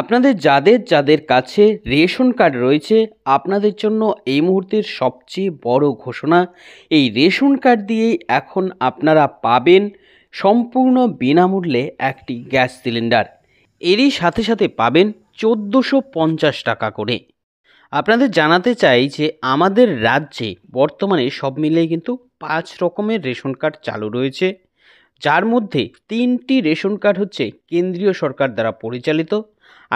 আপনাদের যাদের যাদের কাছে রেশন কার্ড রয়েছে আপনাদের জন্য এই মুহূর্তের সবচেয়ে বড় ঘোষণা এই রেশন কার্ড দিয়েই এখন আপনারা পাবেন সম্পূর্ণ বিনামূল্যে একটি গ্যাস সিলিন্ডার এরই সাথে সাথে পাবেন চোদ্দোশো পঞ্চাশ টাকা করে আপনাদের জানাতে চাই যে আমাদের রাজ্যে বর্তমানে সব মিলিয়ে কিন্তু পাঁচ রকমের রেশন কার্ড চালু রয়েছে যার মধ্যে তিনটি রেশন কার্ড হচ্ছে কেন্দ্রীয় সরকার দ্বারা পরিচালিত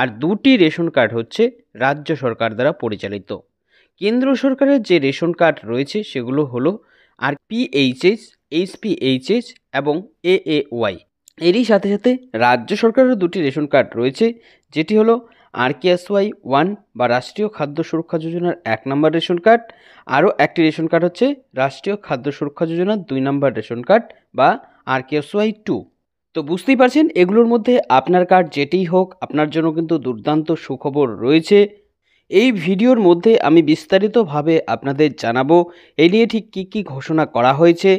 আর দুটি রেশন কার্ড হচ্ছে রাজ্য সরকার দ্বারা পরিচালিত কেন্দ্র সরকারের যে রেশন কার্ড রয়েছে সেগুলো হলো আর পিএইচএস এইচপিএইচএস এবং এএওয়াই এরই সাথে সাথে রাজ্য সরকারের দুটি রেশন কার্ড রয়েছে যেটি হলো আরকেএসওয়াই ওয়ান বা রাষ্ট্রীয় খাদ্য সুরক্ষা যোজনার এক নম্বর রেশন কার্ড আরও একটি রেশন কার্ড হচ্ছে রাষ্ট্রীয় খাদ্য সুরক্ষা যোজনার দুই নম্বর রেশন কার্ড বা আরকেএসওয়াই টু তো বুঝতেই পারছেন এগুলোর মধ্যে আপনার কার্ড যেটি হোক আপনার জন্য কিন্তু দুর্দান্ত সুখবর রয়েছে এই ভিডিওর মধ্যে আমি বিস্তারিতভাবে আপনাদের জানাবো এ নিয়ে ঠিক কী কী ঘোষণা করা হয়েছে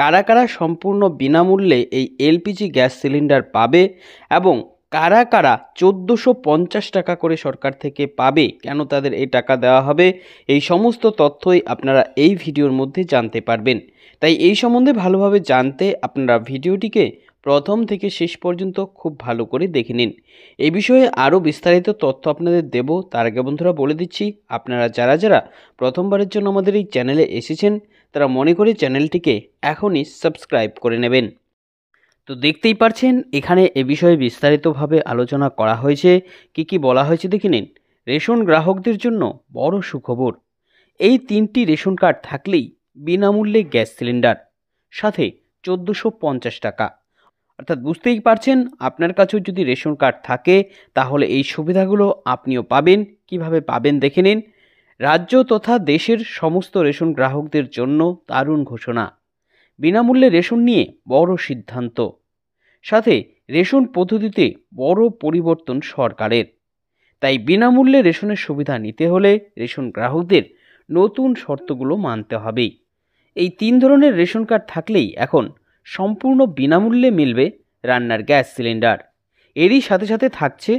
কারা কারা সম্পূর্ণ বিনামূল্যে এই এলপিজি গ্যাস সিলিন্ডার পাবে এবং কারা কারা চোদ্দোশো পঞ্চাশ টাকা করে সরকার থেকে পাবে কেন তাদের এই টাকা দেওয়া হবে এই সমস্ত তথ্যই আপনারা এই ভিডিওর মধ্যে জানতে পারবেন তাই এই সম্বন্ধে ভালোভাবে জানতে আপনারা ভিডিওটিকে প্রথম থেকে শেষ পর্যন্ত খুব ভালো করে দেখে নিন এ বিষয়ে আরও বিস্তারিত তথ্য আপনাদের দেব তার আগে বন্ধুরা বলে দিচ্ছি আপনারা যারা যারা প্রথমবারের জন্য আমাদের এই চ্যানেলে এসেছেন তারা মনে করে চ্যানেলটিকে এখনই সাবস্ক্রাইব করে নেবেন তো দেখতেই পারছেন এখানে এ বিষয়ে বিস্তারিতভাবে আলোচনা করা হয়েছে কি কি বলা হয়েছে দেখে নিন রেশন গ্রাহকদের জন্য বড় সুখবর এই তিনটি রেশন কার্ড থাকলেই বিনামূল্যে গ্যাস সিলিন্ডার সাথে চোদ্দোশো পঞ্চাশ টাকা অর্থাৎ বুঝতেই পারছেন আপনার কাছেও যদি রেশন কার্ড থাকে তাহলে এই সুবিধাগুলো আপনিও পাবেন কিভাবে পাবেন দেখে নিন রাজ্য তথা দেশের সমস্ত রেশন গ্রাহকদের জন্য দারুণ ঘোষণা বিনামূল্যে রেশন নিয়ে বড় সিদ্ধান্ত সাথে রেশন পদ্ধতিতে বড় পরিবর্তন সরকারের তাই বিনামূল্যে রেশনের সুবিধা নিতে হলে রেশন গ্রাহকদের নতুন শর্তগুলো মানতে হবে এই তিন ধরনের রেশন কার্ড থাকলেই এখন সম্পূর্ণ বিনামূল্যে মিলবে রান্নার গ্যাস সিলিন্ডার এরই সাথে সাথে থাকছে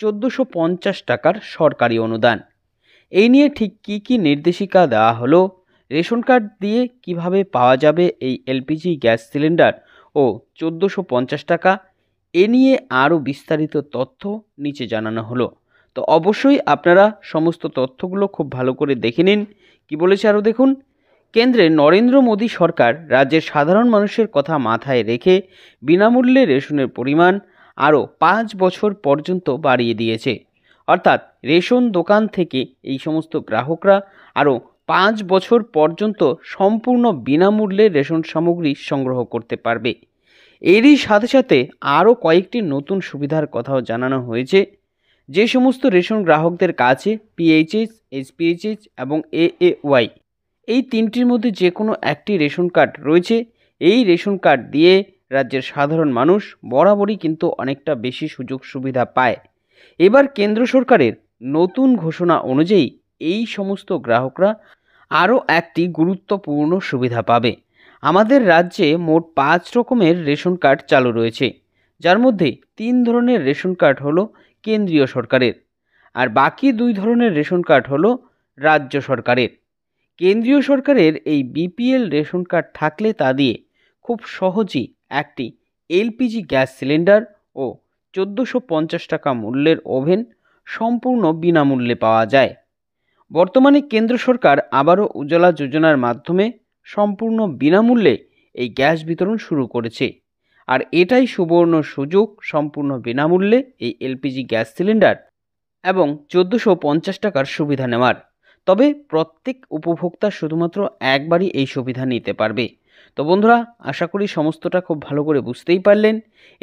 চোদ্দোশো পঞ্চাশ টাকার সরকারি অনুদান এই নিয়ে ঠিক কি কি নির্দেশিকা দেওয়া হলো রেশন কার্ড দিয়ে কিভাবে পাওয়া যাবে এই এলপিজি গ্যাস সিলিন্ডার ও চোদ্দোশো পঞ্চাশ টাকা এ নিয়ে আরও বিস্তারিত তথ্য নিচে জানানো হলো তো অবশ্যই আপনারা সমস্ত তথ্যগুলো খুব ভালো করে দেখে নিন কি বলেছে আরও দেখুন কেন্দ্রে নরেন্দ্র মোদী সরকার রাজ্যের সাধারণ মানুষের কথা মাথায় রেখে বিনামূল্যে রেশনের পরিমাণ আরও পাঁচ বছর পর্যন্ত বাড়িয়ে দিয়েছে অর্থাৎ রেশন দোকান থেকে এই সমস্ত গ্রাহকরা আরও পাঁচ বছর পর্যন্ত সম্পূর্ণ বিনামূল্যে রেশন সামগ্রী সংগ্রহ করতে পারবে এরই সাথে সাথে আরও কয়েকটি নতুন সুবিধার কথাও জানানো হয়েছে যে সমস্ত রেশন গ্রাহকদের কাছে পিএইচএস এসপিএইচএস এবং এএওয়াই এই তিনটির মধ্যে যে কোনো একটি রেশন কার্ড রয়েছে এই রেশন কার্ড দিয়ে রাজ্যের সাধারণ মানুষ বরাবরই কিন্তু অনেকটা বেশি সুযোগ সুবিধা পায় এবার কেন্দ্র সরকারের নতুন ঘোষণা অনুযায়ী এই সমস্ত গ্রাহকরা আরও একটি গুরুত্বপূর্ণ সুবিধা পাবে আমাদের রাজ্যে মোট পাঁচ রকমের রেশন কার্ড চালু রয়েছে যার মধ্যে তিন ধরনের রেশন কার্ড হলো কেন্দ্রীয় সরকারের আর বাকি দুই ধরনের রেশন কার্ড হলো রাজ্য সরকারের কেন্দ্রীয় সরকারের এই বিপিএল রেশন কার্ড থাকলে তা দিয়ে খুব সহজেই একটি এলপিজি গ্যাস সিলিন্ডার ও চোদ্দোশো পঞ্চাশ টাকা মূল্যের ওভেন সম্পূর্ণ বিনামূল্যে পাওয়া যায় বর্তমানে কেন্দ্র সরকার আবারও উজ্জ্বলা যোজনার মাধ্যমে সম্পূর্ণ বিনামূল্যে এই গ্যাস বিতরণ শুরু করেছে আর এটাই সুবর্ণ সুযোগ সম্পূর্ণ বিনামূল্যে এই এলপিজি গ্যাস সিলিন্ডার এবং চোদ্দোশো পঞ্চাশ টাকার সুবিধা নেওয়ার তবে প্রত্যেক উপভোক্তা শুধুমাত্র একবারই এই সুবিধা নিতে পারবে তো বন্ধুরা আশা করি সমস্তটা খুব ভালো করে বুঝতেই পারলেন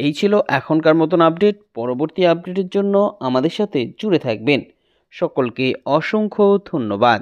এই ছিল এখনকার মতন আপডেট পরবর্তী আপডেটের জন্য আমাদের সাথে জুড়ে থাকবেন সকলকে অসংখ্য ধন্যবাদ